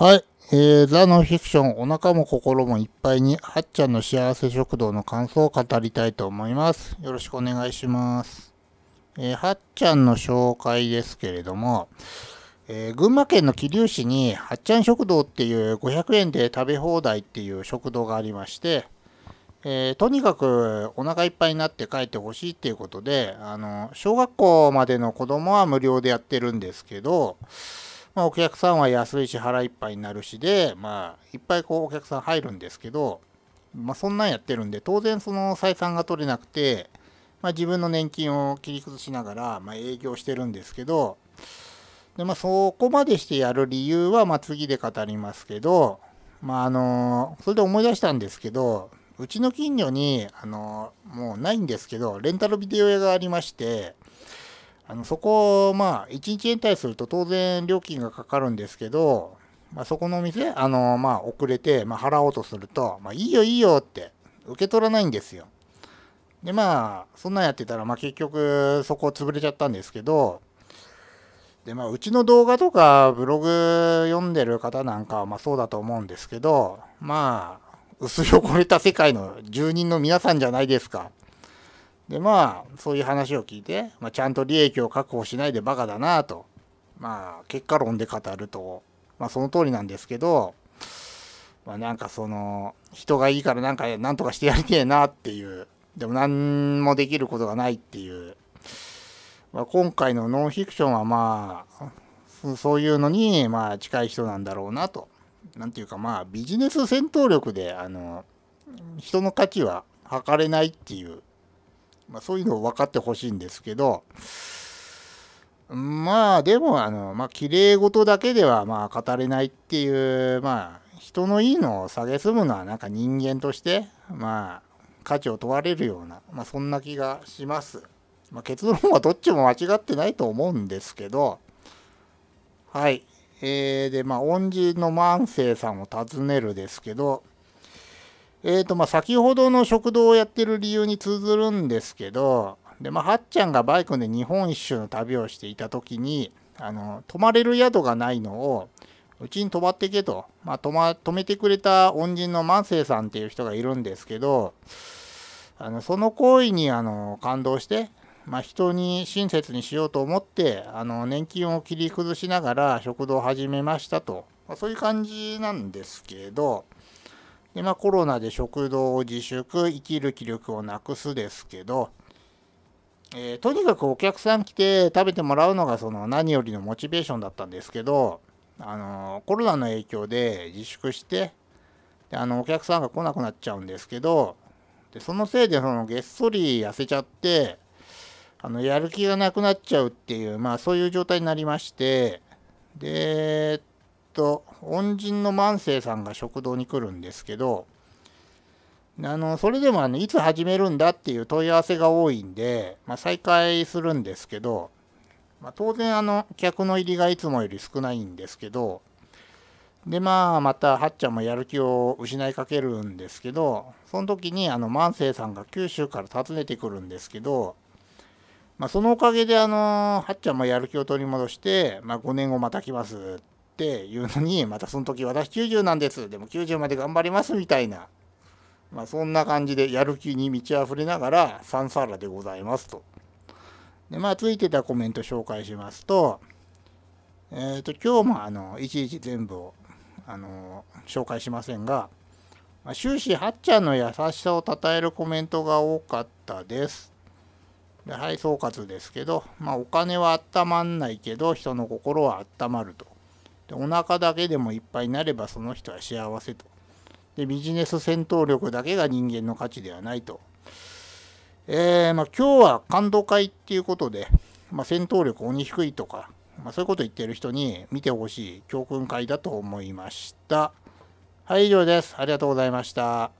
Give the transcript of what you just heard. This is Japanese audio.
はい。えー、ザ・ノンフィクション、お腹も心もいっぱいに、はっちゃんの幸せ食堂の感想を語りたいと思います。よろしくお願いします。えー、はっちゃんの紹介ですけれども、えー、群馬県の桐生市に、はっちゃん食堂っていう500円で食べ放題っていう食堂がありまして、えー、とにかくお腹いっぱいになって帰ってほしいっていうことで、あの、小学校までの子供は無料でやってるんですけど、まあ、お客さんは安いし腹いっぱいになるしで、まあ、いっぱいこうお客さん入るんですけど、まあ、そんなんやってるんで当然その採算が取れなくて、まあ、自分の年金を切り崩しながら、まあ、営業してるんですけどで、まあ、そこまでしてやる理由は、まあ、次で語りますけど、まあ、あのそれで思い出したんですけどうちの近所にあのもうないんですけどレンタルビデオ屋がありましてあのそこをまあ1日延滞すると当然料金がかかるんですけど、まあ、そこのお店あのまあ遅れてま払おうとすると、まあ、いいよいいよって受け取らないんですよ。でまあそんなんやってたらまあ結局そこ潰れちゃったんですけどでまあうちの動画とかブログ読んでる方なんかはまそうだと思うんですけどまあ薄汚れた世界の住人の皆さんじゃないですか。でまあそういう話を聞いて、まあ、ちゃんと利益を確保しないでバカだなとまあ結果論で語るとまあその通りなんですけどまあなんかその人がいいからなんかなんとかしてやりてえなっていうでも何もできることがないっていう、まあ、今回のノンフィクションはまあそういうのにまあ近い人なんだろうなと何ていうかまあビジネス戦闘力であの人の価値は測れないっていうまあ、そういうのを分かってほしいんですけど、まあでもあの、まあ綺麗事だけではまあ語れないっていう、まあ人のいいのを蔑むのはなんか人間として、まあ価値を問われるような、まあそんな気がします。まあ、結論はどっちも間違ってないと思うんですけど、はい。えー、で、まあ、恩人の万世さんを訪ねるですけど、えーとまあ、先ほどの食堂をやってる理由に通ずるんですけどで、まあ、はっちゃんがバイクで日本一周の旅をしていたときにあの泊まれる宿がないのをうちに泊まってけと、まあ、泊ま泊めてくれた恩人の万世さんっていう人がいるんですけどあのその行為にあの感動して、まあ、人に親切にしようと思ってあの年金を切り崩しながら食堂を始めましたと、まあ、そういう感じなんですけど。で、まあ、コロナで食堂を自粛、生きる気力をなくすですけど、えー、とにかくお客さん来て食べてもらうのがその何よりのモチベーションだったんですけど、あのコロナの影響で自粛してであのお客さんが来なくなっちゃうんですけどでそのせいでそのげっそり痩せちゃってあのやる気がなくなっちゃうっていう、まあ、そういう状態になりましてでと恩人の万世さんが食堂に来るんですけどあのそれでもあのいつ始めるんだっていう問い合わせが多いんで、まあ、再開するんですけど、まあ、当然あの客の入りがいつもより少ないんですけどでまあまたはっちゃんもやる気を失いかけるんですけどその時にあの万世さんが九州から訪ねてくるんですけど、まあ、そのおかげであのはっちゃんもやる気を取り戻して、まあ、5年後また来ますって。っていうのにまたその時私90なんですでも90まで頑張りますみたいな、まあ、そんな感じでやる気に満ち溢れながらサンサーラでございますと。でまあついてたコメント紹介しますと,、えーと、と今日もあのいちいち全部をあの紹介しませんが、まあ、終始はっちゃんの優しさを称えるコメントが多かったです。ではい、総括ですけど、まあ、お金は温まんないけど、人の心は温まると。でお腹だけでもいっぱいになればその人は幸せとでビジネス戦闘力だけが人間の価値ではないとえー、まあ、今日は感動会っていうことで、まあ、戦闘力鬼低いとか、まあ、そういうこと言ってる人に見てほしい教訓会だと思いました。はい、以上です。ありがとうございました。